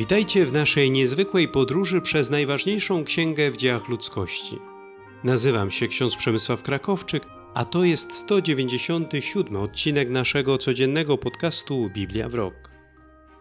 Witajcie w naszej niezwykłej podróży przez najważniejszą księgę w dziejach ludzkości. Nazywam się ksiądz Przemysław Krakowczyk, a to jest 197 odcinek naszego codziennego podcastu Biblia w Rok.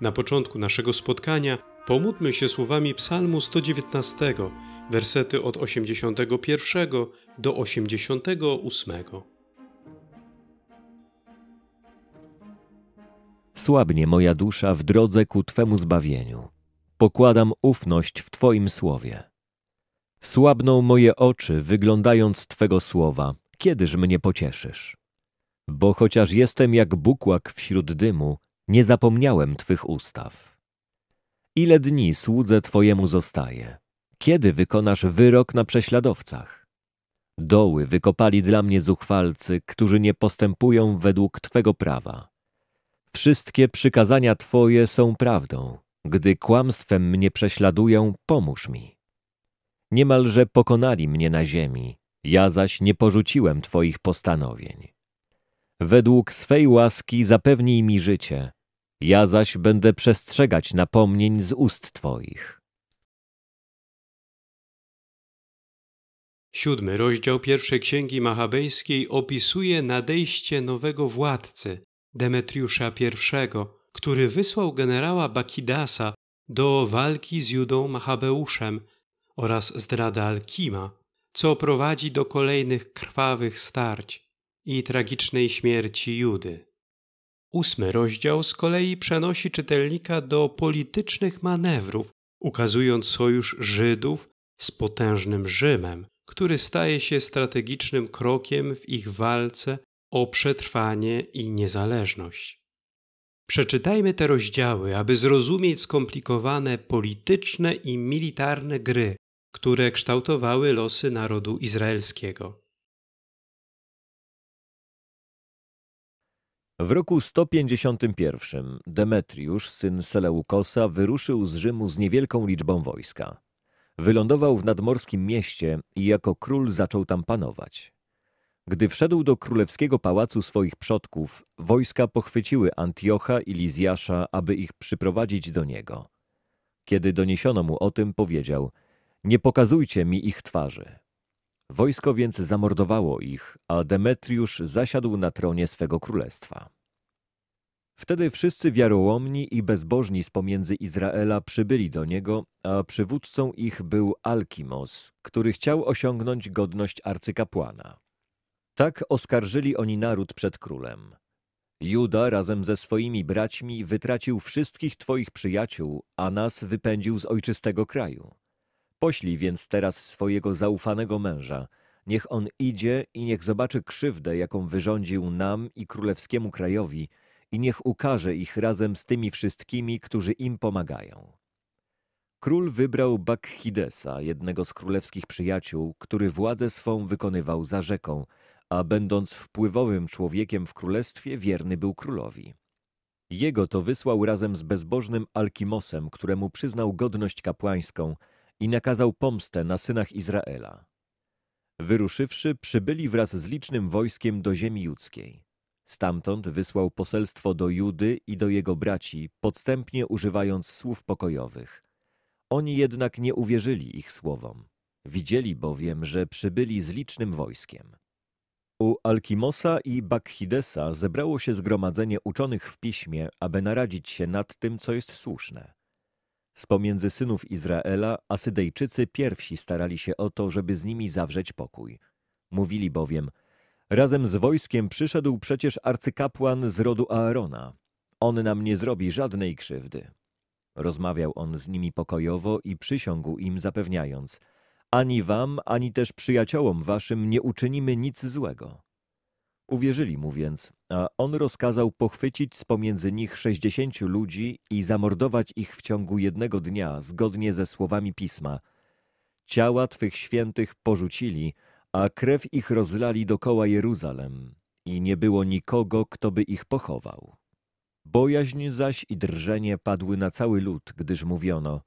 Na początku naszego spotkania pomódmy się słowami Psalmu 119, wersety od 81 do 88. Słabnie moja dusza w drodze ku Twemu zbawieniu. Pokładam ufność w Twoim słowie. Słabną moje oczy, wyglądając Twego słowa, kiedyż mnie pocieszysz. Bo chociaż jestem jak bukłak wśród dymu, nie zapomniałem Twych ustaw. Ile dni słudze Twojemu zostaje? Kiedy wykonasz wyrok na prześladowcach? Doły wykopali dla mnie zuchwalcy, którzy nie postępują według Twego prawa. Wszystkie przykazania Twoje są prawdą. Gdy kłamstwem mnie prześladują, pomóż mi. Niemalże pokonali mnie na ziemi, ja zaś nie porzuciłem Twoich postanowień. Według swej łaski zapewnij mi życie, ja zaś będę przestrzegać napomnień z ust Twoich. Siódmy rozdział pierwszej księgi machabejskiej opisuje nadejście nowego władcy, Demetriusza I, który wysłał generała Bakidasa do walki z Judą Machabeuszem oraz zdrada Alkima, co prowadzi do kolejnych krwawych starć i tragicznej śmierci Judy. Ósmy rozdział z kolei przenosi czytelnika do politycznych manewrów, ukazując sojusz Żydów z potężnym Rzymem, który staje się strategicznym krokiem w ich walce o przetrwanie i niezależność. Przeczytajmy te rozdziały, aby zrozumieć skomplikowane polityczne i militarne gry, które kształtowały losy narodu izraelskiego. W roku 151 Demetriusz, syn Seleukosa, wyruszył z Rzymu z niewielką liczbą wojska. Wylądował w nadmorskim mieście i jako król zaczął tam panować. Gdy wszedł do królewskiego pałacu swoich przodków, wojska pochwyciły Antiocha i Lizjasza, aby ich przyprowadzić do niego. Kiedy doniesiono mu o tym, powiedział – nie pokazujcie mi ich twarzy. Wojsko więc zamordowało ich, a Demetriusz zasiadł na tronie swego królestwa. Wtedy wszyscy wiarołomni i bezbożni z pomiędzy Izraela przybyli do niego, a przywódcą ich był Alkimos, który chciał osiągnąć godność arcykapłana. Tak oskarżyli oni naród przed królem. Juda razem ze swoimi braćmi wytracił wszystkich Twoich przyjaciół, a nas wypędził z ojczystego kraju. Poślij więc teraz swojego zaufanego męża. Niech on idzie i niech zobaczy krzywdę, jaką wyrządził nam i królewskiemu krajowi i niech ukaże ich razem z tymi wszystkimi, którzy im pomagają. Król wybrał Bakhidesa, jednego z królewskich przyjaciół, który władzę swą wykonywał za rzeką – a będąc wpływowym człowiekiem w królestwie, wierny był królowi. Jego to wysłał razem z bezbożnym Alkimosem, któremu przyznał godność kapłańską i nakazał pomstę na synach Izraela. Wyruszywszy, przybyli wraz z licznym wojskiem do ziemi judzkiej. Stamtąd wysłał poselstwo do Judy i do jego braci, podstępnie używając słów pokojowych. Oni jednak nie uwierzyli ich słowom. Widzieli bowiem, że przybyli z licznym wojskiem. U Alkimosa i Bakhidesa zebrało się zgromadzenie uczonych w piśmie, aby naradzić się nad tym, co jest słuszne. Z pomiędzy synów Izraela Asydejczycy pierwsi starali się o to, żeby z nimi zawrzeć pokój. Mówili bowiem, razem z wojskiem przyszedł przecież arcykapłan z rodu Aarona. On nam nie zrobi żadnej krzywdy. Rozmawiał on z nimi pokojowo i przysiągł im zapewniając – ani wam, ani też przyjaciołom waszym nie uczynimy nic złego. Uwierzyli mu więc, a on rozkazał pochwycić z pomiędzy nich sześćdziesięciu ludzi i zamordować ich w ciągu jednego dnia, zgodnie ze słowami pisma. Ciała twych świętych porzucili, a krew ich rozlali dokoła Jeruzalem, i nie było nikogo, kto by ich pochował. Bojaźń zaś i drżenie padły na cały lud, gdyż mówiono,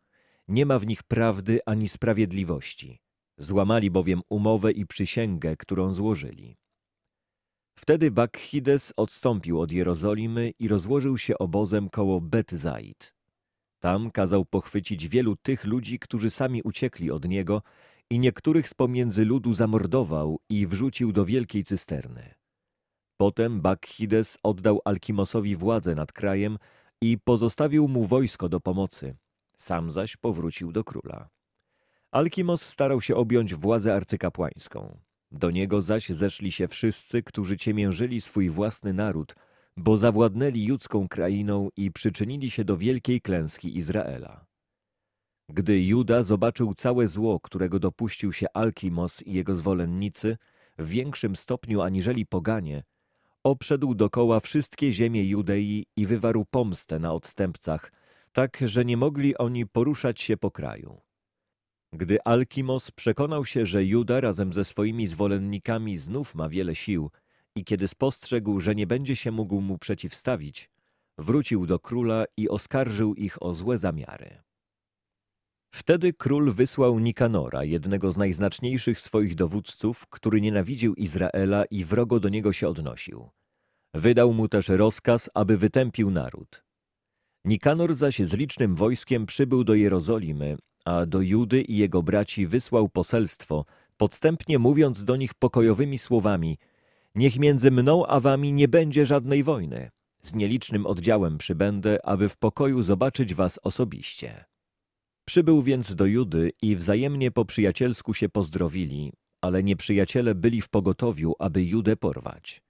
nie ma w nich prawdy ani sprawiedliwości. Złamali bowiem umowę i przysięgę, którą złożyli. Wtedy Bakchides odstąpił od Jerozolimy i rozłożył się obozem koło Bet-Zaid. Tam kazał pochwycić wielu tych ludzi, którzy sami uciekli od niego i niektórych z pomiędzy ludu zamordował i wrzucił do wielkiej cysterny. Potem Bakchides oddał Alkimosowi władzę nad krajem i pozostawił mu wojsko do pomocy, sam zaś powrócił do króla. Alkimos starał się objąć władzę arcykapłańską. Do niego zaś zeszli się wszyscy, którzy ciemiężyli swój własny naród, bo zawładnęli judzką krainą i przyczynili się do wielkiej klęski Izraela. Gdy Juda zobaczył całe zło, którego dopuścił się Alkimos i jego zwolennicy, w większym stopniu aniżeli poganie, obszedł dokoła wszystkie ziemie Judei i wywarł pomstę na odstępcach – tak że nie mogli oni poruszać się po kraju. Gdy Alkimos przekonał się, że Juda razem ze swoimi zwolennikami znów ma wiele sił i kiedy spostrzegł, że nie będzie się mógł mu przeciwstawić, wrócił do króla i oskarżył ich o złe zamiary. Wtedy król wysłał Nikanora, jednego z najznaczniejszych swoich dowódców, który nienawidził Izraela i wrogo do niego się odnosił. Wydał mu też rozkaz, aby wytępił naród. Nikanor zaś z licznym wojskiem przybył do Jerozolimy, a do Judy i jego braci wysłał poselstwo, podstępnie mówiąc do nich pokojowymi słowami Niech między mną a wami nie będzie żadnej wojny. Z nielicznym oddziałem przybędę, aby w pokoju zobaczyć was osobiście. Przybył więc do Judy i wzajemnie po przyjacielsku się pozdrowili, ale nieprzyjaciele byli w pogotowiu, aby Judę porwać.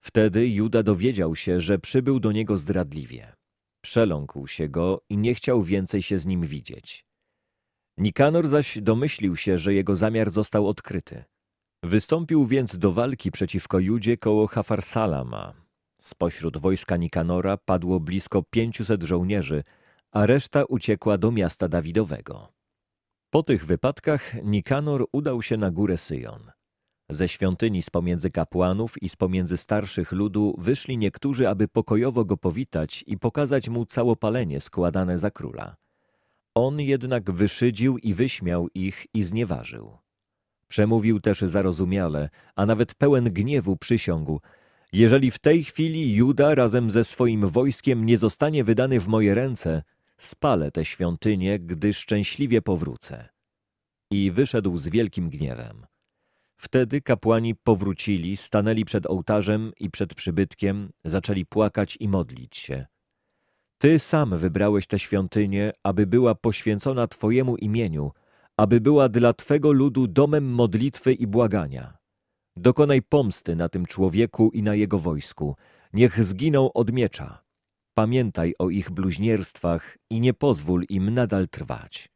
Wtedy Juda dowiedział się, że przybył do niego zdradliwie. Przeląkł się go i nie chciał więcej się z nim widzieć. Nikanor zaś domyślił się, że jego zamiar został odkryty. Wystąpił więc do walki przeciwko Judzie koło Hafarsalama. Spośród wojska Nikanora padło blisko 500 żołnierzy, a reszta uciekła do miasta Dawidowego. Po tych wypadkach Nikanor udał się na górę Syjon. Ze świątyni z pomiędzy kapłanów i z pomiędzy starszych ludu wyszli niektórzy, aby pokojowo go powitać i pokazać mu całopalenie składane za króla. On jednak wyszydził i wyśmiał ich i znieważył. Przemówił też zarozumiale, a nawet pełen gniewu przysiągł. Jeżeli w tej chwili Juda razem ze swoim wojskiem nie zostanie wydany w moje ręce, spalę te świątynie, gdy szczęśliwie powrócę. I wyszedł z wielkim gniewem. Wtedy kapłani powrócili, stanęli przed ołtarzem i przed przybytkiem, zaczęli płakać i modlić się. Ty sam wybrałeś tę świątynię, aby była poświęcona Twojemu imieniu, aby była dla Twego ludu domem modlitwy i błagania. Dokonaj pomsty na tym człowieku i na jego wojsku. Niech zginą od miecza. Pamiętaj o ich bluźnierstwach i nie pozwól im nadal trwać.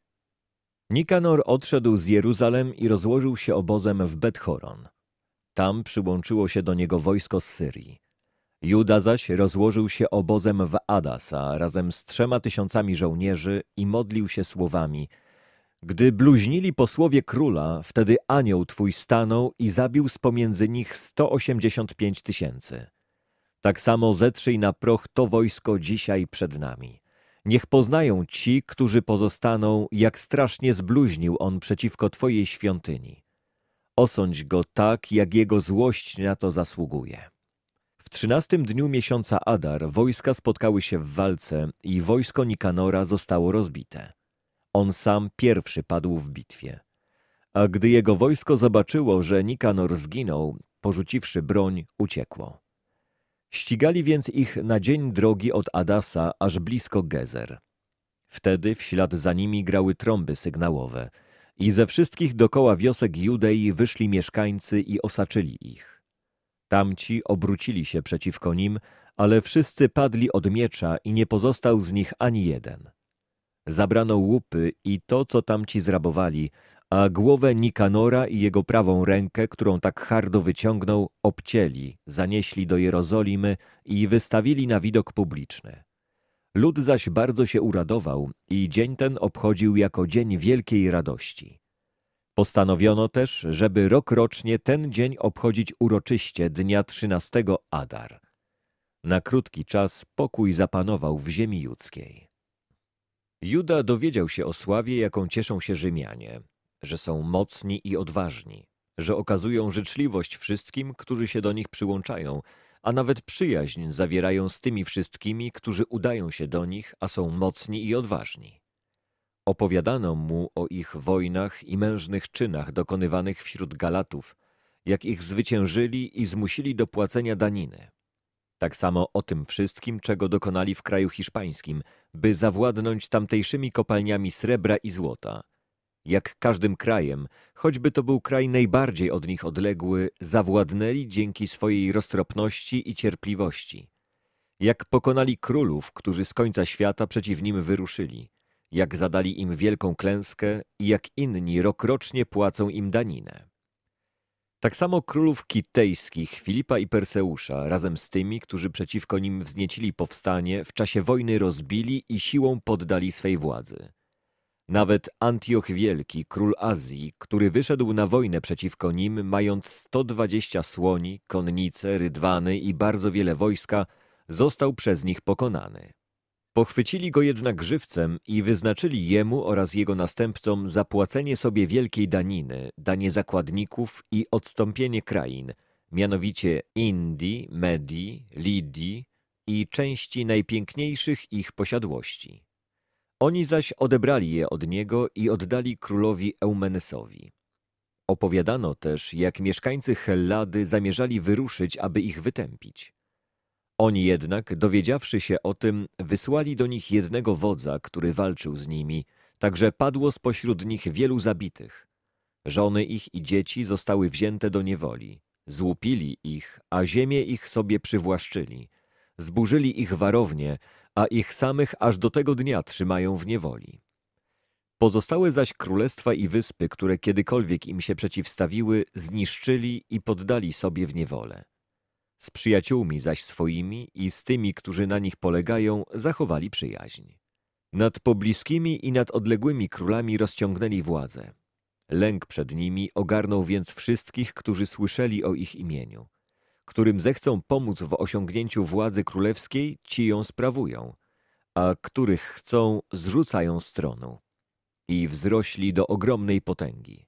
Nikanor odszedł z Jeruzalem i rozłożył się obozem w Bethoron. Tam przyłączyło się do niego wojsko z Syrii. Juda zaś rozłożył się obozem w Adasa razem z trzema tysiącami żołnierzy i modlił się słowami Gdy bluźnili posłowie króla, wtedy anioł twój stanął i zabił z pomiędzy nich 185 tysięcy. Tak samo zetrzyj na proch to wojsko dzisiaj przed nami. Niech poznają ci, którzy pozostaną, jak strasznie zbluźnił on przeciwko Twojej świątyni. Osądź go tak, jak jego złość na to zasługuje. W trzynastym dniu miesiąca Adar wojska spotkały się w walce i wojsko Nikanora zostało rozbite. On sam pierwszy padł w bitwie. A gdy jego wojsko zobaczyło, że Nikanor zginął, porzuciwszy broń, uciekło. Ścigali więc ich na dzień drogi od Adasa aż blisko Gezer. Wtedy w ślad za nimi grały trąby sygnałowe i ze wszystkich dokoła wiosek Judei wyszli mieszkańcy i osaczyli ich. Tamci obrócili się przeciwko nim, ale wszyscy padli od miecza i nie pozostał z nich ani jeden. Zabrano łupy i to, co tamci zrabowali, a głowę Nikanora i jego prawą rękę, którą tak hardo wyciągnął, obcięli, zanieśli do Jerozolimy i wystawili na widok publiczny. Lud zaś bardzo się uradował i dzień ten obchodził jako dzień wielkiej radości. Postanowiono też, żeby rokrocznie ten dzień obchodzić uroczyście dnia 13 Adar. Na krótki czas pokój zapanował w ziemi judzkiej. Juda dowiedział się o sławie, jaką cieszą się Rzymianie, że są mocni i odważni, że okazują życzliwość wszystkim, którzy się do nich przyłączają, a nawet przyjaźń zawierają z tymi wszystkimi, którzy udają się do nich, a są mocni i odważni. Opowiadano mu o ich wojnach i mężnych czynach dokonywanych wśród Galatów, jak ich zwyciężyli i zmusili do płacenia daniny. Tak samo o tym wszystkim, czego dokonali w kraju hiszpańskim, by zawładnąć tamtejszymi kopalniami srebra i złota – jak każdym krajem, choćby to był kraj najbardziej od nich odległy, zawładnęli dzięki swojej roztropności i cierpliwości. Jak pokonali królów, którzy z końca świata przeciw nim wyruszyli, jak zadali im wielką klęskę i jak inni rokrocznie płacą im daninę. Tak samo królów kitejskich Filipa i Perseusza razem z tymi, którzy przeciwko nim wzniecili powstanie, w czasie wojny rozbili i siłą poddali swej władzy. Nawet Antioch Wielki, król Azji, który wyszedł na wojnę przeciwko nim, mając 120 słoni, konnice, rydwany i bardzo wiele wojska, został przez nich pokonany. Pochwycili go jednak żywcem i wyznaczyli jemu oraz jego następcom zapłacenie sobie wielkiej daniny, danie zakładników i odstąpienie krain, mianowicie Indii, Medii, Lidii i części najpiękniejszych ich posiadłości. Oni zaś odebrali je od niego i oddali królowi Eumenesowi. Opowiadano też, jak mieszkańcy Hellady zamierzali wyruszyć, aby ich wytępić. Oni jednak, dowiedziawszy się o tym, wysłali do nich jednego wodza, który walczył z nimi, także padło spośród nich wielu zabitych. Żony ich i dzieci zostały wzięte do niewoli. Złupili ich, a ziemię ich sobie przywłaszczyli. Zburzyli ich warownie, a ich samych aż do tego dnia trzymają w niewoli. Pozostałe zaś królestwa i wyspy, które kiedykolwiek im się przeciwstawiły, zniszczyli i poddali sobie w niewolę. Z przyjaciółmi zaś swoimi i z tymi, którzy na nich polegają, zachowali przyjaźń. Nad pobliskimi i nad odległymi królami rozciągnęli władzę. Lęk przed nimi ogarnął więc wszystkich, którzy słyszeli o ich imieniu – którym zechcą pomóc w osiągnięciu władzy królewskiej, ci ją sprawują, a których chcą, zrzucają stronu i wzrośli do ogromnej potęgi.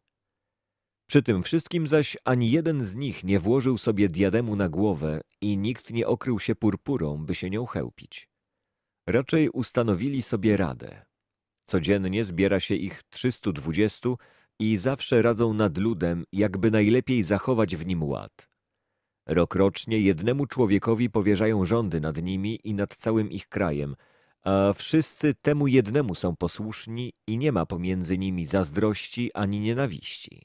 Przy tym wszystkim zaś ani jeden z nich nie włożył sobie diademu na głowę i nikt nie okrył się purpurą, by się nią chełpić. Raczej ustanowili sobie radę. Codziennie zbiera się ich 320 i zawsze radzą nad ludem, jakby najlepiej zachować w nim ład. Rokrocznie jednemu człowiekowi powierzają rządy nad nimi i nad całym ich krajem, a wszyscy temu jednemu są posłuszni i nie ma pomiędzy nimi zazdrości ani nienawiści.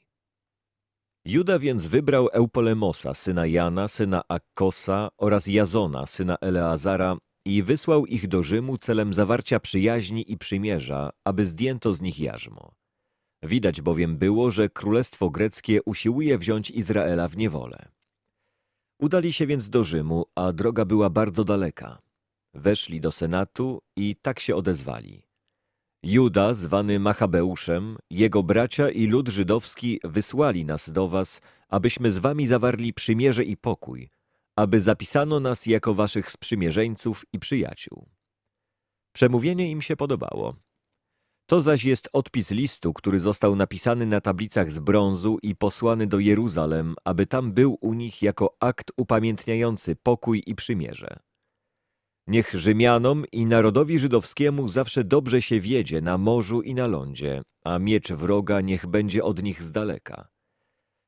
Juda więc wybrał Eupolemosa, syna Jana, syna Akkosa oraz Jazona, syna Eleazara i wysłał ich do Rzymu celem zawarcia przyjaźni i przymierza, aby zdjęto z nich jarzmo. Widać bowiem było, że królestwo greckie usiłuje wziąć Izraela w niewolę. Udali się więc do Rzymu, a droga była bardzo daleka. Weszli do Senatu i tak się odezwali. Juda, zwany Machabeuszem, jego bracia i lud żydowski wysłali nas do was, abyśmy z wami zawarli przymierze i pokój, aby zapisano nas jako waszych sprzymierzeńców i przyjaciół. Przemówienie im się podobało to zaś jest odpis listu, który został napisany na tablicach z brązu i posłany do Jeruzalem, aby tam był u nich jako akt upamiętniający pokój i przymierze. Niech Rzymianom i narodowi żydowskiemu zawsze dobrze się wiedzie na morzu i na lądzie, a miecz wroga niech będzie od nich z daleka.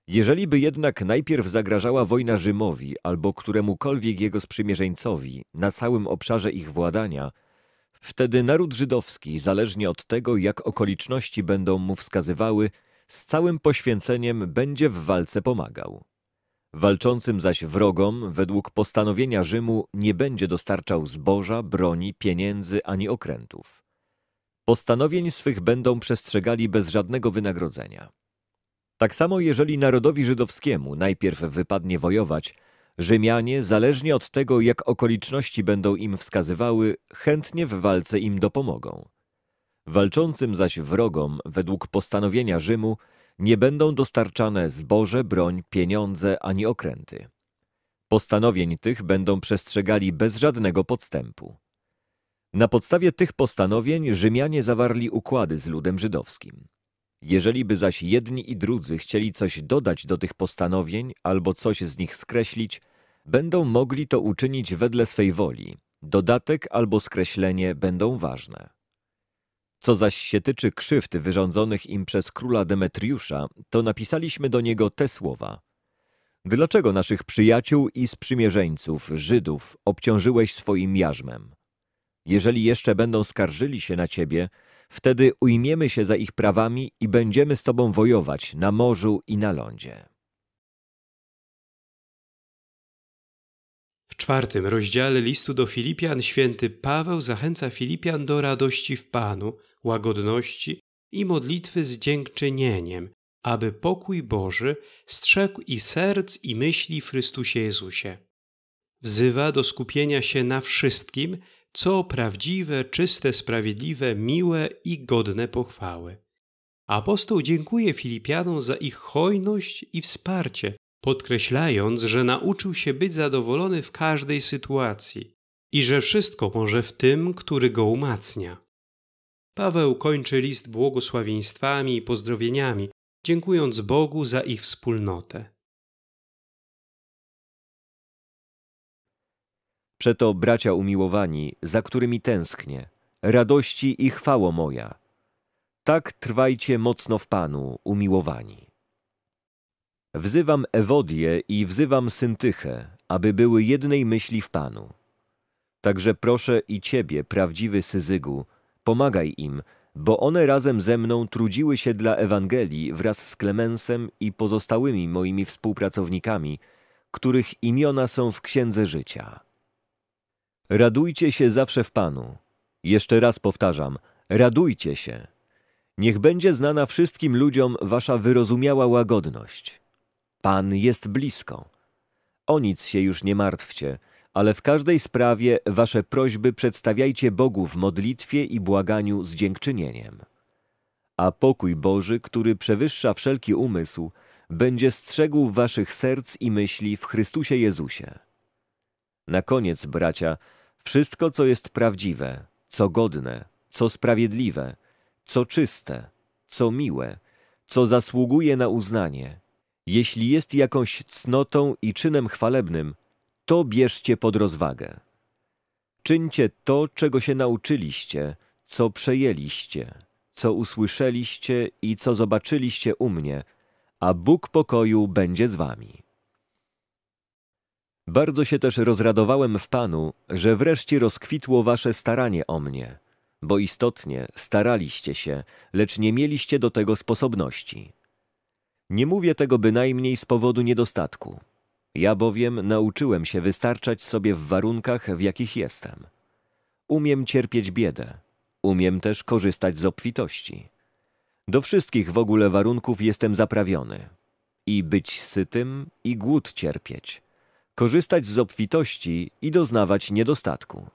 Jeżeli by jednak najpierw zagrażała wojna Rzymowi albo któremukolwiek jego sprzymierzeńcowi na całym obszarze ich władania – Wtedy naród żydowski, zależnie od tego, jak okoliczności będą mu wskazywały, z całym poświęceniem będzie w walce pomagał. Walczącym zaś wrogom, według postanowienia Rzymu, nie będzie dostarczał zboża, broni, pieniędzy ani okrętów. Postanowień swych będą przestrzegali bez żadnego wynagrodzenia. Tak samo jeżeli narodowi żydowskiemu najpierw wypadnie wojować – Rzymianie, zależnie od tego, jak okoliczności będą im wskazywały, chętnie w walce im dopomogą. Walczącym zaś wrogom, według postanowienia Rzymu, nie będą dostarczane zboże, broń, pieniądze ani okręty. Postanowień tych będą przestrzegali bez żadnego podstępu. Na podstawie tych postanowień Rzymianie zawarli układy z ludem żydowskim. Jeżeli by zaś jedni i drudzy chcieli coś dodać do tych postanowień albo coś z nich skreślić, będą mogli to uczynić wedle swej woli. Dodatek albo skreślenie będą ważne. Co zaś się tyczy krzywd wyrządzonych im przez króla Demetriusza, to napisaliśmy do niego te słowa. Dlaczego naszych przyjaciół i sprzymierzeńców, Żydów, obciążyłeś swoim jarzmem? Jeżeli jeszcze będą skarżyli się na ciebie, Wtedy ujmiemy się za ich prawami i będziemy z Tobą wojować na morzu i na lądzie. W czwartym rozdziale listu do Filipian święty Paweł zachęca Filipian do radości w Panu, łagodności i modlitwy z dziękczynieniem, aby pokój Boży strzegł i serc i myśli w Chrystusie Jezusie. Wzywa do skupienia się na wszystkim, co prawdziwe, czyste, sprawiedliwe, miłe i godne pochwały. Apostoł dziękuje Filipianom za ich hojność i wsparcie, podkreślając, że nauczył się być zadowolony w każdej sytuacji i że wszystko może w tym, który go umacnia. Paweł kończy list błogosławieństwami i pozdrowieniami, dziękując Bogu za ich wspólnotę. Przeto bracia umiłowani, za którymi tęsknię, radości i chwało moja. Tak trwajcie mocno w Panu, umiłowani. Wzywam Ewodię i wzywam Syntychę, aby były jednej myśli w Panu. Także proszę i Ciebie, prawdziwy Syzygu, pomagaj im, bo one razem ze mną trudziły się dla Ewangelii wraz z Klemensem i pozostałymi moimi współpracownikami, których imiona są w Księdze Życia. Radujcie się zawsze w Panu. Jeszcze raz powtarzam, radujcie się. Niech będzie znana wszystkim ludziom wasza wyrozumiała łagodność. Pan jest blisko. O nic się już nie martwcie, ale w każdej sprawie wasze prośby przedstawiajcie Bogu w modlitwie i błaganiu z dziękczynieniem. A pokój Boży, który przewyższa wszelki umysł, będzie strzegł waszych serc i myśli w Chrystusie Jezusie. Na koniec, bracia, wszystko, co jest prawdziwe, co godne, co sprawiedliwe, co czyste, co miłe, co zasługuje na uznanie, jeśli jest jakąś cnotą i czynem chwalebnym, to bierzcie pod rozwagę. Czyńcie to, czego się nauczyliście, co przejęliście, co usłyszeliście i co zobaczyliście u mnie, a Bóg pokoju będzie z wami. Bardzo się też rozradowałem w Panu, że wreszcie rozkwitło wasze staranie o mnie, bo istotnie staraliście się, lecz nie mieliście do tego sposobności. Nie mówię tego bynajmniej z powodu niedostatku. Ja bowiem nauczyłem się wystarczać sobie w warunkach, w jakich jestem. Umiem cierpieć biedę, umiem też korzystać z obfitości. Do wszystkich w ogóle warunków jestem zaprawiony. I być sytym, i głód cierpieć – korzystać z obfitości i doznawać niedostatku.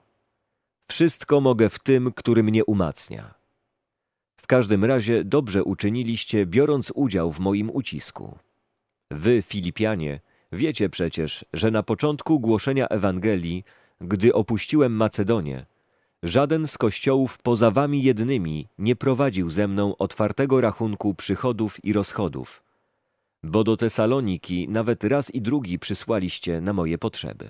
Wszystko mogę w tym, który mnie umacnia. W każdym razie dobrze uczyniliście, biorąc udział w moim ucisku. Wy, Filipianie, wiecie przecież, że na początku głoszenia Ewangelii, gdy opuściłem Macedonię, żaden z kościołów poza wami jednymi nie prowadził ze mną otwartego rachunku przychodów i rozchodów, bo do Tesaloniki nawet raz i drugi przysłaliście na moje potrzeby.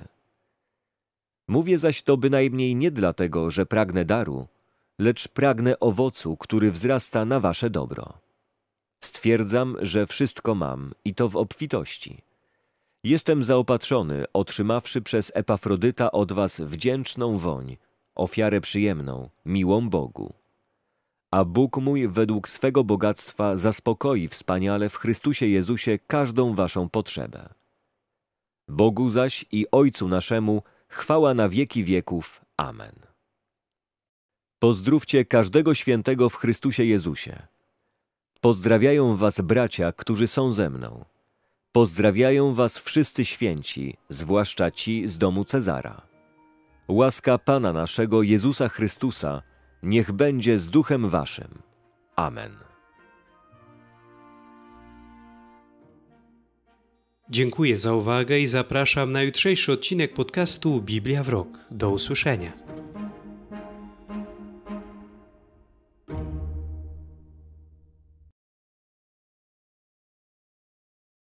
Mówię zaś to bynajmniej nie dlatego, że pragnę daru, lecz pragnę owocu, który wzrasta na wasze dobro. Stwierdzam, że wszystko mam i to w obfitości. Jestem zaopatrzony, otrzymawszy przez Epafrodyta od was wdzięczną woń, ofiarę przyjemną, miłą Bogu a Bóg mój według swego bogactwa zaspokoi wspaniale w Chrystusie Jezusie każdą waszą potrzebę. Bogu zaś i Ojcu naszemu chwała na wieki wieków. Amen. Pozdrówcie każdego świętego w Chrystusie Jezusie. Pozdrawiają was bracia, którzy są ze mną. Pozdrawiają was wszyscy święci, zwłaszcza ci z domu Cezara. Łaska Pana naszego Jezusa Chrystusa, niech będzie z duchem waszym. Amen. Dziękuję za uwagę i zapraszam na jutrzejszy odcinek podcastu Biblia w Rok. Do usłyszenia.